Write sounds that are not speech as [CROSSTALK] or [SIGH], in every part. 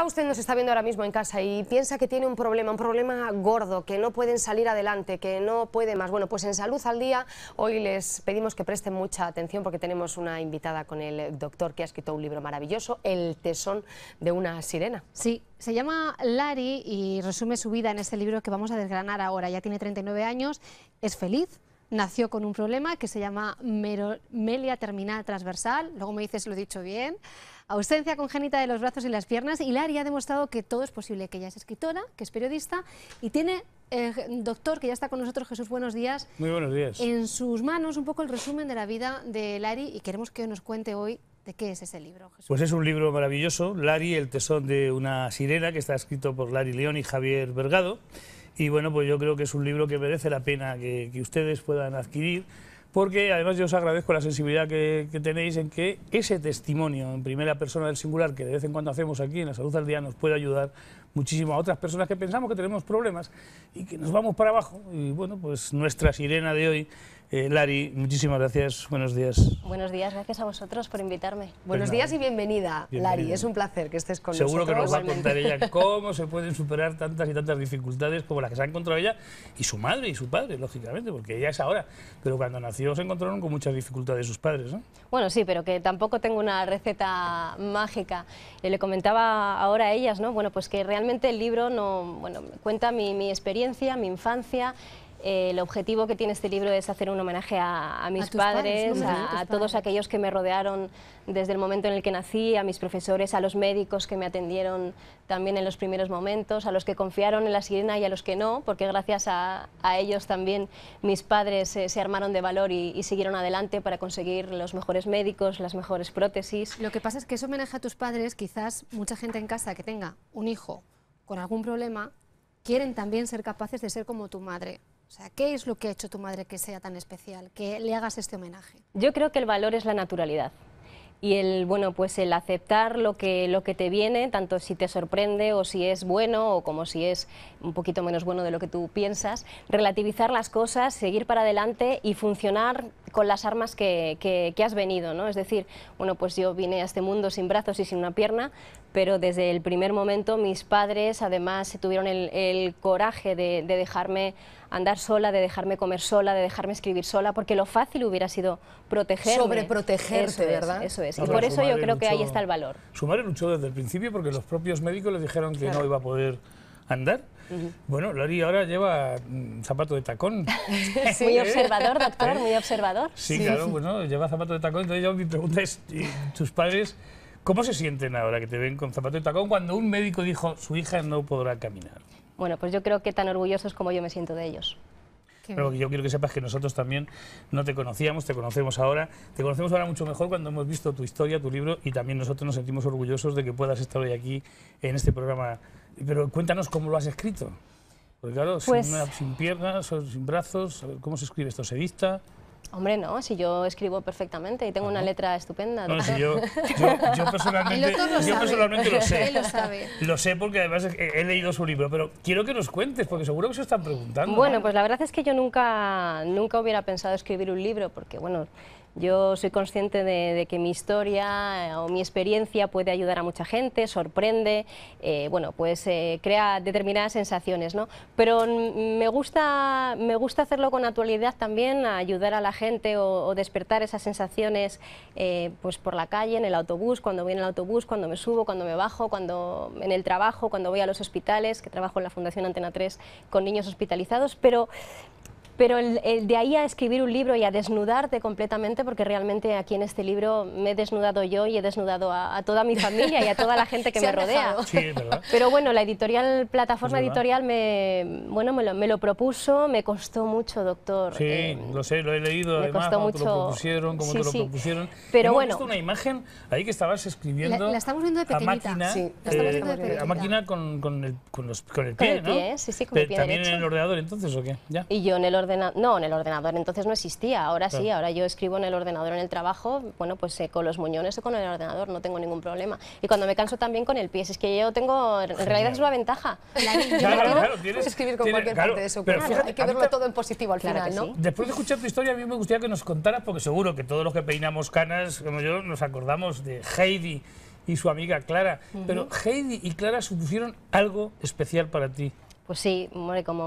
Ah, usted nos está viendo ahora mismo en casa y piensa que tiene un problema, un problema gordo, que no pueden salir adelante, que no puede más. Bueno, pues en Salud al Día hoy les pedimos que presten mucha atención porque tenemos una invitada con el doctor que ha escrito un libro maravilloso, El tesón de una sirena. Sí, se llama Lari y resume su vida en este libro que vamos a desgranar ahora. Ya tiene 39 años, es feliz, nació con un problema que se llama melia terminal transversal, luego me dices lo dicho bien, ausencia congénita de los brazos y las piernas. y Lari ha demostrado que todo es posible, que ella es escritora, que es periodista y tiene, eh, doctor, que ya está con nosotros, Jesús, buenos días. Muy buenos días. En sus manos un poco el resumen de la vida de Lari y queremos que nos cuente hoy ¿De qué es ese libro, Jesús? Pues es un libro maravilloso, Lari, el tesón de una sirena, que está escrito por Lari León y Javier Vergado. Y bueno, pues yo creo que es un libro que merece la pena que, ustedes puedan adquirir, porque además yo os agradezco la sensibilidad que, que, tenéis en que ese testimonio en primera persona del singular que de vez en cuando hacemos aquí en la salud al día nos puede ayudar muchísimas otras personas que pensamos que tenemos problemas y que nos vamos para abajo. Y bueno, pues nuestra sirena de hoy, eh, Lari, muchísimas gracias, buenos días. Buenos días, gracias a vosotros por invitarme. Pues buenos días y bienvenida, Lari, es un placer que estés con nosotros. Seguro que nos va a contar ella cómo se pueden superar tantas y tantas dificultades como las que se ha encontrado ella y su madre y su padre, lógicamente, porque ella es ahora. Pero cuando nació se encontraron con muchas dificultades sus padres, Bueno, sí, pero que tampoco tengo una receta mágica. Eh, le comentaba ahora a ellas, ¿no? Bueno, pues que realmente realmente el libro no, bueno, cuenta mi, mi experiencia, mi infancia eh, el objetivo que tiene este libro es hacer un homenaje a, mis padres, a, todos aquellos que me rodearon desde el momento en el que nací, a mis profesores, a los médicos que me atendieron también en los primeros momentos, a los que confiaron en la sirena y a los que no, porque gracias a, ellos también mis padres eh, se armaron de valor y, siguieron adelante para conseguir los mejores médicos, las mejores prótesis. Lo que pasa es que ese homenaje a tus padres, quizás mucha gente en casa que tenga un hijo con algún problema, quieren también ser capaces de ser como tu madre o sea, ¿qué es lo que ha hecho tu madre que sea tan especial, que le hagas este homenaje? Yo creo que el valor es la naturalidad y el bueno pues el aceptar lo que lo que te viene tanto si te sorprende o si es bueno o como si es un poquito menos bueno de lo que tú piensas relativizar las cosas seguir para adelante y funcionar con las armas que, has venido no es decir bueno pues yo vine a este mundo sin brazos y sin una pierna pero desde el primer momento mis padres además tuvieron el, coraje de dejarme andar sola, de dejarme comer sola, de dejarme escribir sola, porque lo fácil hubiera sido protegerme. Sobreprotegerte, eso ¿verdad? Eso es. y por eso yo creo que ahí está el valor. Su madre luchó desde el principio porque los propios médicos le dijeron que no iba a poder andar. Bueno, Lori ahora lleva mm, zapato de tacón. [LAUGHS] muy ¿Eh? observador, doctor, ¿Eh? muy observador. Sí, claro, bueno, lleva zapato de tacón. Entonces, yo, mi pregunta es: ¿tus padres cómo se sienten ahora que te ven con zapato de tacón cuando un médico dijo su hija no podrá caminar? Bueno, pues yo creo que tan orgullosos como yo me siento de ellos. Pero yo quiero que sepas que nosotros también no te conocíamos, te conocemos ahora. Te conocemos ahora mucho mejor cuando hemos visto tu historia, tu libro, y también nosotros nos sentimos orgullosos de que puedas estar hoy aquí en este programa. Pero cuéntanos cómo lo has escrito. Porque claro, sin, pues una, sin, piernas, sin brazos, ¿cómo se escribe esto? ¿Se dicta? Hombre, no, si yo escribo perfectamente y tengo una letra estupenda. No, si yo, yo, [LAUGHS] personalmente, lo, lo sé. lo sé porque además he, leído su libro, pero quiero que nos cuentes, porque seguro que se están preguntando. Bueno, pues la verdad es que yo nunca, nunca hubiera pensado escribir un libro, porque bueno, yo soy consciente de, que mi historia eh, o mi experiencia puede ayudar a mucha gente, sorprende, eh, bueno, pues eh, crea determinadas sensaciones, ¿no? Pero me gusta, me gusta hacerlo con actualidad también, ayudar a la gente o, despertar esas sensaciones pues por la calle, en el autobús, cuando voy en el autobús, cuando me subo, cuando me bajo, cuando en el trabajo, cuando voy a los hospitales, que trabajo en la Fundación Antena 3 con niños hospitalizados, pero pero el, de ahí a escribir un libro y a desnudarte completamente, porque realmente aquí en este libro me he desnudado yo y he desnudado a, toda mi familia y a toda la gente que [LAUGHS] me rodea. Sí, verdad. Pero bueno, la editorial, plataforma editorial me, bueno, me lo, me, lo, propuso, me costó mucho, doctor. Sí, eh, lo sé, lo he leído. Me además, costó mucho. Te lo propusieron, cómo sí, lo propusieron. Pero bueno. una imagen ahí que estabas escribiendo. La, estamos viendo de pequeñita. A máquina, la estamos viendo de pequeñita. Eh, a máquina con, con, el, con, los, con el pie, ¿no? sí, sí, con el pie ¿También en el ordenador entonces o qué? Ya. Y yo en el ordenador no, en el ordenador entonces no existía, ahora sí, ahora yo escribo en el ordenador en el trabajo, bueno, pues eh, con los muñones o con el ordenador, no tengo ningún problema. Y cuando me canso también con el pie, es que yo tengo, en realidad es una ventaja. Claro, claro, tienes, escribir con cualquier parte de su pero hay que verlo todo en positivo al final, ¿no? Después de escuchar tu historia, a mí me gustaría que nos contaras, porque seguro que todos los que peinamos canas, como yo, nos acordamos de Heidi y su amiga Clara, pero Heidi y Clara supusieron algo especial para ti. Pues sí, como...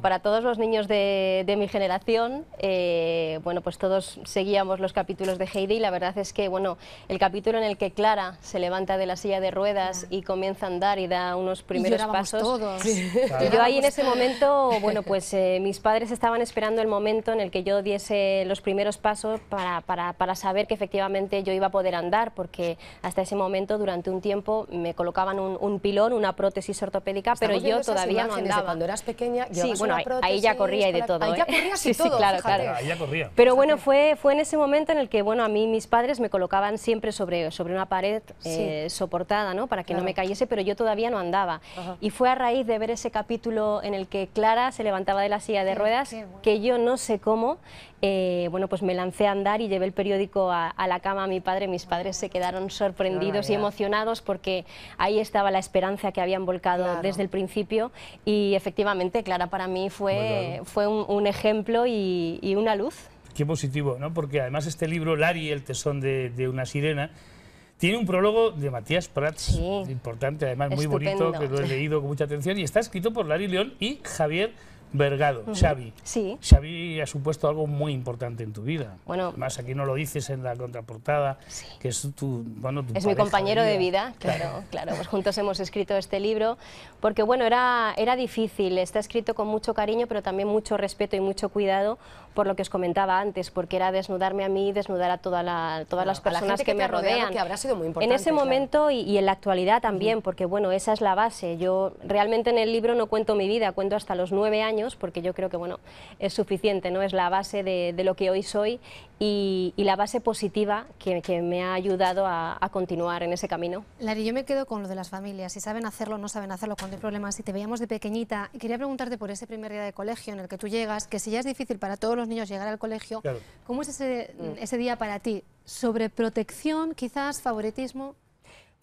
para todos los niños de, mi generación, eh, bueno, pues todos seguíamos los capítulos de Heidi y la verdad es que, bueno, el capítulo en el que Clara se levanta de la silla de ruedas y comienza a andar y da unos primeros pasos. todos. Yo ahí en ese momento, bueno, pues eh, mis padres estaban esperando el momento en el que yo diese los primeros pasos para, saber que efectivamente yo iba a poder andar, porque hasta ese momento, durante un tiempo, me colocaban un, pilón, una prótesis ortopédica, pero yo todavía no andaba. cuando eras pequeña, sí, bueno, ahí, ya corría y de todo. Ahí ya corría sí, todo, sí, claro, claro. ya corría. Pero bueno, fue, fue en ese momento en el que, bueno, a mí mis padres me colocaban siempre sobre, sobre una pared eh, soportada, ¿no? Para que no me cayese, pero yo todavía no andaba. Y fue a raíz de ver ese capítulo en el que Clara se levantaba de la silla de ruedas, que yo no sé cómo, eh, bueno, pues me lancé a andar y llevé el periódico a, la cama a mi padre. Mis padres se quedaron sorprendidos y emocionados porque ahí estaba la esperanza que habían volcado desde el principio y efectivamente Clara para mí fue, fue un, ejemplo y, una luz. Qué positivo, ¿no? Porque además este libro, Lari, el tesón de, una sirena, tiene un prólogo de Matías Prats, importante, además muy bonito, que lo he leído con mucha atención, y está escrito por Lari León y Javier Vergado, Xavi. Sí. Xavi ha supuesto algo muy importante en tu vida. Bueno. más aquí no lo dices en la contraportada, que es tu, bueno, Es mi compañero de vida, claro, claro, pues juntos hemos escrito este libro, porque bueno, era, era difícil, está escrito con mucho cariño, pero también mucho respeto y mucho cuidado, por lo que os comentaba antes, porque era desnudarme a mí y desnudar a toda todas las personas la que, me rodean. Que habrá sido muy importante, en ese momento y, en la actualidad también, porque bueno, esa es la base. Yo realmente en el libro no cuento mi vida, cuento hasta los nueve años, porque yo creo que bueno, es suficiente, ¿no? Es la base de, lo que hoy soy y, la base positiva que, me ha ayudado a, continuar en ese camino. Lari, yo me quedo con lo de las familias, si saben hacerlo o no saben hacerlo, cuando hay problemas, si te veíamos de pequeñita, quería preguntarte por ese primer día de colegio en el que tú llegas, que si ya es difícil para todos los los niños llegar al colegio. ¿Cómo es ese, mm. ese día para ti? ¿Sobre protección, quizás, favoritismo?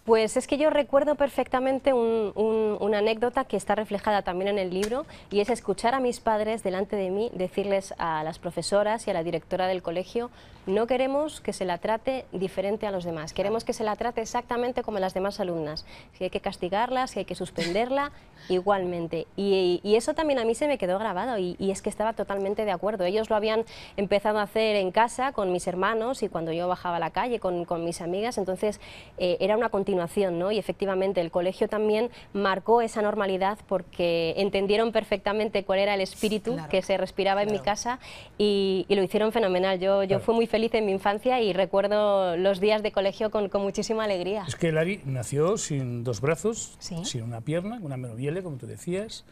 Pues es que yo recuerdo perfectamente una anécdota que está reflejada también en el libro y es escuchar a mis padres delante de mí decirles a las profesoras y a la directora del colegio no queremos que se la trate diferente a los demás, queremos que se la trate exactamente como las demás alumnas, si hay que castigarla, si hay que suspenderla, [LAUGHS] igualmente. Y, eso también a mí se me quedó grabado y, es que estaba totalmente de acuerdo. Ellos lo habían empezado a hacer en casa con mis hermanos y cuando yo bajaba a la calle con, mis amigas, entonces eh, era una continuidad ¿no? Y efectivamente el colegio también marcó esa normalidad porque entendieron perfectamente cuál era el espíritu que se respiraba en mi casa y, lo hicieron fenomenal. Yo, yo fui muy feliz en mi infancia y recuerdo los días de colegio con, con muchísima alegría. Es que Lari nació sin dos brazos, sin una pierna, con una menoviele como tú decías,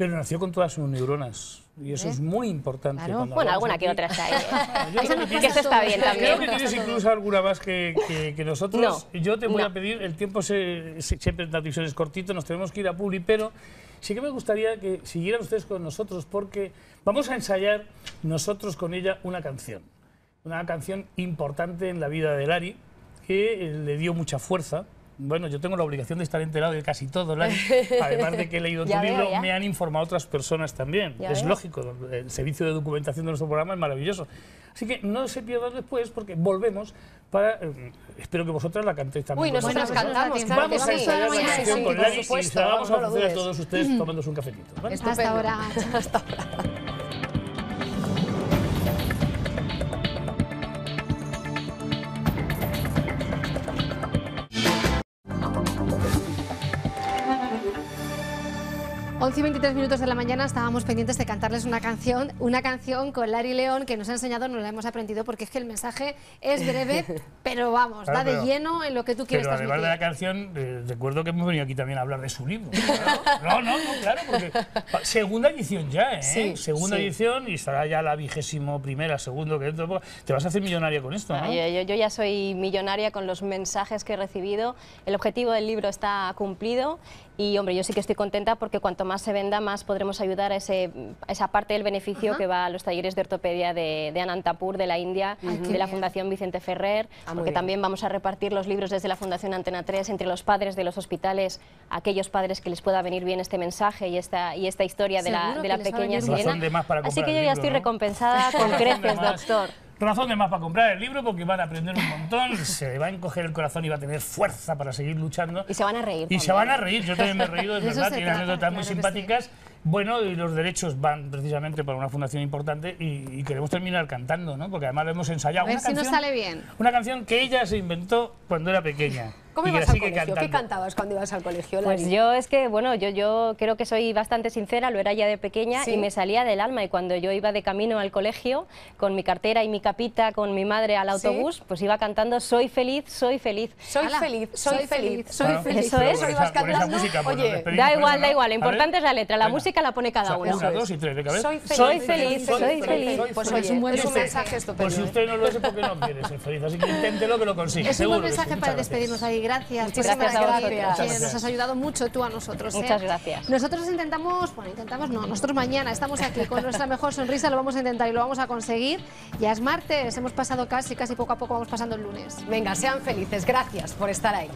pero nació con todas sus neuronas. Y eso es ¿Eh? muy importante. Bueno, alguna que otra está ahí. ¿eh? [LAUGHS] Yo que, está bien también. incluso alguna más que, nosotros. Yo te voy a pedir, el tiempo se, siempre es cortito, nos tenemos que ir a Publi, pero sí que me gustaría que siguieran ustedes con nosotros porque vamos a ensayar nosotros con ella una canción. Una canción importante en la vida de Lari que eh, le dio mucha fuerza, bueno, yo tengo la obligación de estar enterado de casi todo, ¿la? [LAUGHS] además de que he leído tu libro, me han informado otras personas también. es lógico, el servicio de documentación de nuestro programa es maravilloso. Así que no se pierdan después porque volvemos para... Eh, espero que vosotras la cantéis también. Uy, buenas cantamos. vamos a ensayar la con y vamos a ofrecer a todos ustedes [LAUGHS] tomándose un cafetito. ahora. [LAUGHS] Hasta ahora. 11 y 23 minutos de la mañana estábamos pendientes de cantarles una canción, una canción con Larry León que nos ha enseñado, nos la hemos aprendido porque es que el mensaje es breve, [LAUGHS] pero vamos, da de lleno en lo que tú quieres pero a además de la canción, eh, recuerdo que hemos venido aquí también a hablar de su libro. [LAUGHS] no, no, no, claro, porque segunda edición ya, ¿eh? segunda edición y estará ya la vigésimo primera, segundo, que te vas a hacer millonaria con esto, ¿no? yo, yo ya soy millonaria con los mensajes que he recibido, el objetivo del libro está cumplido y, hombre, yo sí que estoy contenta porque cuanto más más se venda, más podremos ayudar a, esa parte del beneficio que va a los talleres de ortopedia de, Anantapur, de la India, de la Fundación Vicente Ferrer, ah, porque también vamos a repartir los libros desde la Fundación Antena 3 entre los padres de los hospitales, aquellos padres que les pueda venir bien este mensaje y esta, historia de la, pequeña Así que yo ya estoy recompensada con [LAUGHS] creces, doctor. Razón de más para comprar el libro porque van a aprender un montón, [LAUGHS] se va a encoger el corazón y va a tener fuerza para seguir luchando. Y se van a reír. Y se van a reír, yo también me he reído, es [LAUGHS] verdad, tiene anécdotas muy simpáticas. Bueno, y los derechos van precisamente para una fundación importante y, queremos terminar cantando, ¿no? Porque además lo hemos ensayado. A ver si nos sale bien. Una canción que ella se inventó cuando era pequeña. ¿Cómo ibas al colegio? ¿Qué cantabas cuando ibas al colegio? Pues yo es que, bueno, yo, yo creo que soy bastante sincera, lo era ya de pequeña y me salía del alma. Y cuando yo iba de camino al colegio, con mi cartera y mi capita, con mi madre al autobús, pues iba cantando Soy feliz, soy feliz. Soy feliz, soy, feliz, soy feliz. Eso es. Esa, ibas cantando. Oye, da igual, da igual, lo importante es la letra, la música la pone cada uno. una, dos y tres, de cabeza. Soy feliz, soy feliz. Soy feliz, pues es un buen mensaje estupendo. Pues si usted no lo es, porque no quiere ser feliz. Así que inténtelo que lo consigue. Es un buen mensaje para despedirnos ahí gracias. gracias, Nos has ayudado mucho tú a nosotros. Muchas ¿eh? gracias. Nosotros intentamos, bueno, intentamos, no, nosotros mañana estamos aquí con nuestra mejor sonrisa, lo vamos a intentar y lo vamos a conseguir. Ya es martes, hemos pasado casi, casi poco a poco vamos pasando el lunes. Venga, sean felices. Gracias por estar ahí.